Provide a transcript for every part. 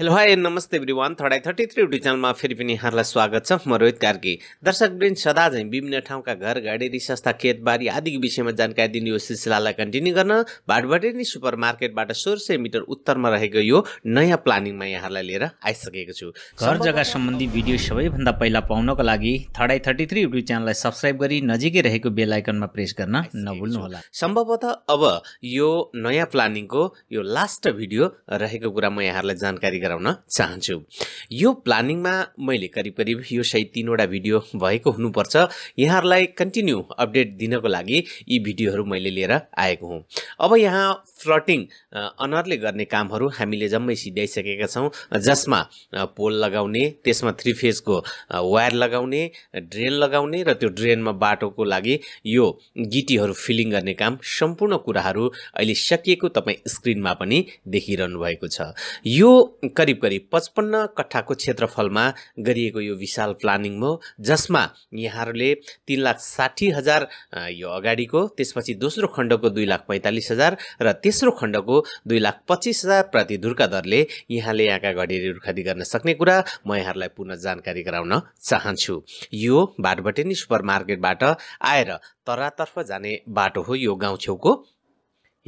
hello hi namaste everyone थर्डाइ thirty three YouTube च्यानलमा फेरि पनि यहाँहरूलाई स्वागत छ म रोहित कार्की दर्शक वृन्द सदा झैँ विभिन्न ठाउँका घर गाडी संस्था खेतबारी आदिको विषयमा जानकारी दिने यो सिलसिलालाई कन्टिन्यू गर्न भाटभटेनी सुपर मार्केटबाट सोह्र सय मिटर उत्तरमा रहेको यो नयाँ प्लानिङमा यहाँलाई लिएर आइसकेको छु घर जग्गा सम्बन्धी भिडियो सबैभन्दा पहिला पाउनको लागि थर्डाइ थर्टी थ्री युट्युब च्यानललाई सब्सक्राइब गरी नजिकै रहेको बेलायकनमा प्रेस गर्न नभुल्नुहोला सम्भवतः अब यो नयाँ प्लानिङको यो लास्ट भिडियो रहेको कुरा म यहाँहरूलाई जानकारी गराउन चाहन्छु यो प्लानिङमा मैले करिब करिब यो सायद तिनवटा भिडियो भएको हुनुपर्छ यहाँहरूलाई कन्टिन्यू अपडेट दिनको लागि यी भिडियोहरू मैले लिएर आएको हुँ अब यहाँ फ्लटिङ अनरले गर्ने कामहरू हामीले जम्मै सिध्याइसकेका छौँ जसमा पोल लगाउने त्यसमा थ्री फेजको वायर लगाउने ड्रेन लगाउने र त्यो ड्रेनमा बाटोको लागि यो गिटीहरू फिलिङ गर्ने काम सम्पूर्ण कुराहरू अहिले सकिएको तपाईँ स्क्रिनमा पनि देखिरहनु भएको छ यो करिब करिब पचपन्न कट्ठाको क्षेत्रफलमा गरिएको यो विशाल प्लानिङ हो जसमा यहाँहरूले तिन लाख साठी हजार यो अगाडिको त्यसपछि दोस्रो खण्डको दुई लाख पैँतालिस हजार र तेस्रो खण्डको दुई लाख पच्चिस हजार धुर्का दरले यहाँले यहाँका घडेरी रुखादी गर्न सक्ने कुरा म यहाँहरूलाई पुनः जानकारी गराउन चाहन्छु यो भाटबटेनी सुपर मार्केटबाट आएर तरातर्फ जाने बाटो हो यो गाउँछेउको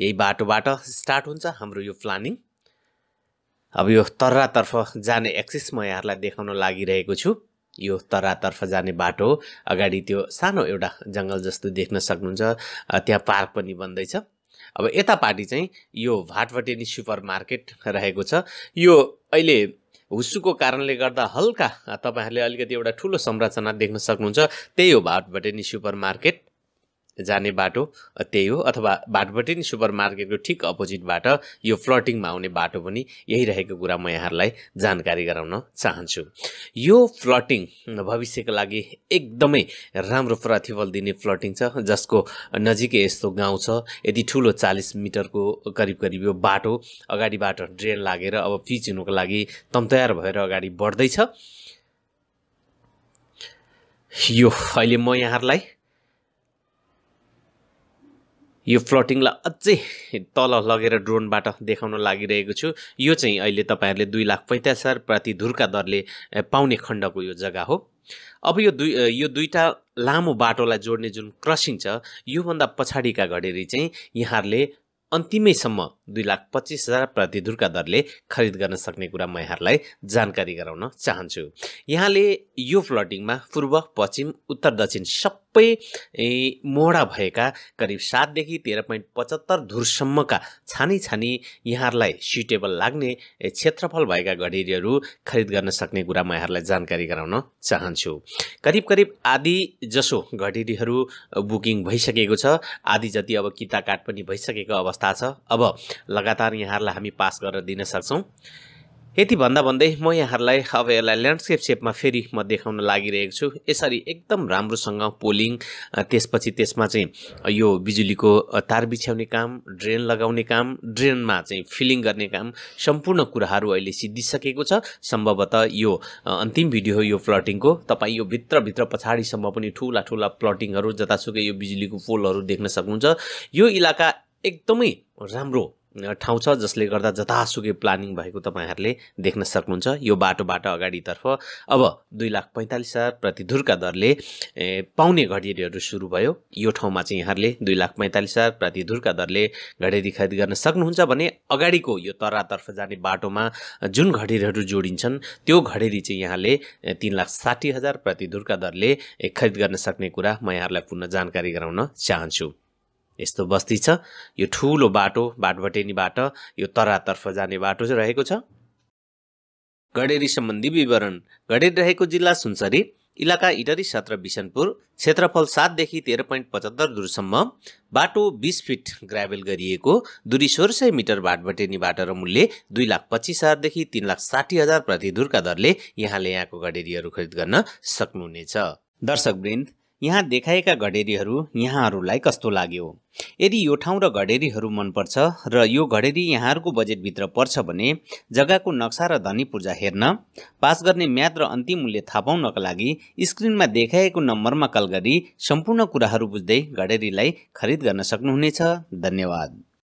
यही बाटोबाट स्टार्ट हुन्छ हाम्रो यो प्लानिङ अब यो तर्रातर्फ जाने एक्सिस म यहाँहरूलाई देखाउन लागिरहेको छु यो तरातर्फ जाने बाटो हो अगाडि त्यो सानो एउटा जङ्गल जस्तो देख्न सक्नुहुन्छ त्यहाँ पार्क पनि बन्दैछ अब यतापट्टि चाहिँ यो भाटभटेनी सुपर मार्केट रहेको छ यो अहिले हुसुको कारणले गर्दा हल्का तपाईँहरूले अलिकति एउटा ठुलो संरचना देख्न सक्नुहुन्छ त्यही हो भाटभटेनी सुपर मार्केट जाने बाटो त्यही हो अथवा नै सुपर मार्केटको ठिक अपोजिटबाट यो फ्लटिङमा आउने बाटो पनि यही रहेको कुरा म यहाँहरूलाई जानकारी गराउन चाहन्छु यो फ्लटिङ भविष्यको लागि एकदमै राम्रो प्रतिफल दिने फ्लटिङ छ जसको नजिकै यस्तो गाउँ छ यदि ठुलो चालिस मिटरको करिब करिब यो बाटो अगाडिबाट ड्रेन लागेर अब पिच हुनुको लागि तयार भएर अगाडि बढ्दैछ यो अहिले म यहाँहरूलाई यो फ्लोटिङलाई अझै तल लगेर ड्रोनबाट देखाउन लागिरहेको छु यो चाहिँ अहिले तपाईँहरूले दुई लाख पैँतालिस हजार प्रति धुरका दरले पाउने खण्डको यो जग्गा हो अब यो दुई यो दुईवटा लामो बाटोलाई जोड्ने जुन क्रसिङ छ योभन्दा पछाडिका घडेरी चाहिँ यहाँहरूले अन्तिमैसम्म दुई लाख पच्चिस हजार प्रति धुरका दरले खरिद गर्न सक्ने कुरा म यहाँहरूलाई जानकारी गराउन चाहन्छु यहाँले यो फ्लोटिङमा पूर्व पश्चिम उत्तर दक्षिण सब सबै मोडा भएका करिब सातदेखि तेह्र पोइन्ट पचहत्तर धुरसम्मका छानी छानी यहाँहरूलाई सुटेबल लाग्ने क्षेत्रफल भएका घडेरीहरू खरिद गर्न सक्ने कुरा म यहाँहरूलाई जानकारी गराउन चाहन्छु करिब करिब आदि जसो घडेरीहरू बुकिङ भइसकेको छ आदि जति अब किताकाट पनि भइसकेको अवस्था छ अब लगातार यहाँहरूलाई हामी पास गरेर दिन सक्छौँ यति भन्दा भन्दै म यहाँहरूलाई अब यसलाई ल्यान्डस्केप सेपमा फेरि म देखाउन लागिरहेको छु यसरी एकदम राम्रोसँग पोलिङ त्यसपछि त्यसमा चाहिँ यो बिजुलीको तार बिछ्याउने काम ड्रेन लगाउने काम ड्रेनमा चाहिँ फिलिङ गर्ने काम सम्पूर्ण कुराहरू अहिले सिद्धिसकेको छ सम्भवतः यो अन्तिम भिडियो हो यो प्लटिङको तपाईँ यो भित्रभित्र पछाडिसम्म पनि ठुला ठुला प्लटिङहरू जतासुकै यो बिजुलीको पोलहरू देख्न सक्नुहुन्छ यो इलाका एकदमै राम्रो ठाउँ छ जसले गर्दा जतासुकै प्लानिङ भएको तपाईँहरूले देख्न सक्नुहुन्छ यो बाटोबाट अगाडितर्फ अब दुई लाख पैँतालिस हजार प्रतिधुरका दरले पाउने घडेरीहरू सुरु भयो यो ठाउँमा चाहिँ यहाँहरूले दुई लाख पैँतालिस हजार प्रतिधुरका दरले घडेरी खरिद गर्न सक्नुहुन्छ भने अगाडिको यो तरातर्फ जाने बाटोमा जुन घडेरीहरू जोडिन्छन् त्यो घडेरी चाहिँ यहाँले तिन लाख साठी हजार प्रतिधुरका दरले खरिद गर्न सक्ने कुरा म यहाँहरूलाई पुनः जानकारी गराउन चाहन्छु यस्तो बस्ती छ यो ठुलो बाटो बाटभटेनीबाट यो तरातर्फ जाने बाटो चाहिँ रहेको छ गडेरी सम्बन्धी विवरण गडेरी रहेको जिल्ला सुनसरी इलाका इटरी सत्र बिसनपुर क्षेत्रफल सातदेखि तेह्र पोइन्ट पचहत्तर दूरसम्म बाटो बिस फिट ग्राभेल गरिएको दूरी सोह्र सय मिटर भाटबटेनीबाट र मूल्य दुई लाख पच्चिस हजारदेखि तिन लाख साठी हजार प्रतिदूरका दरले यहाँले यहाँको गडेरीहरू खरिद गर्न सक्नुहुनेछ दर्शकवृन्द यहाँ देखाएका घडेरीहरू यहाँहरूलाई कस्तो लाग्यो यदि यो ठाउँ र घडेरीहरू मनपर्छ र यो घडेरी यहाँहरूको बजेटभित्र पर्छ भने जग्गाको नक्सा र धनी पूर्जा हेर्न पास गर्ने म्याद र अन्तिम मूल्य थाहा पाउनका लागि स्क्रिनमा देखाएको नम्बरमा कल गरी सम्पूर्ण कुराहरू बुझ्दै घडेरीलाई खरिद गर्न सक्नुहुनेछ धन्यवाद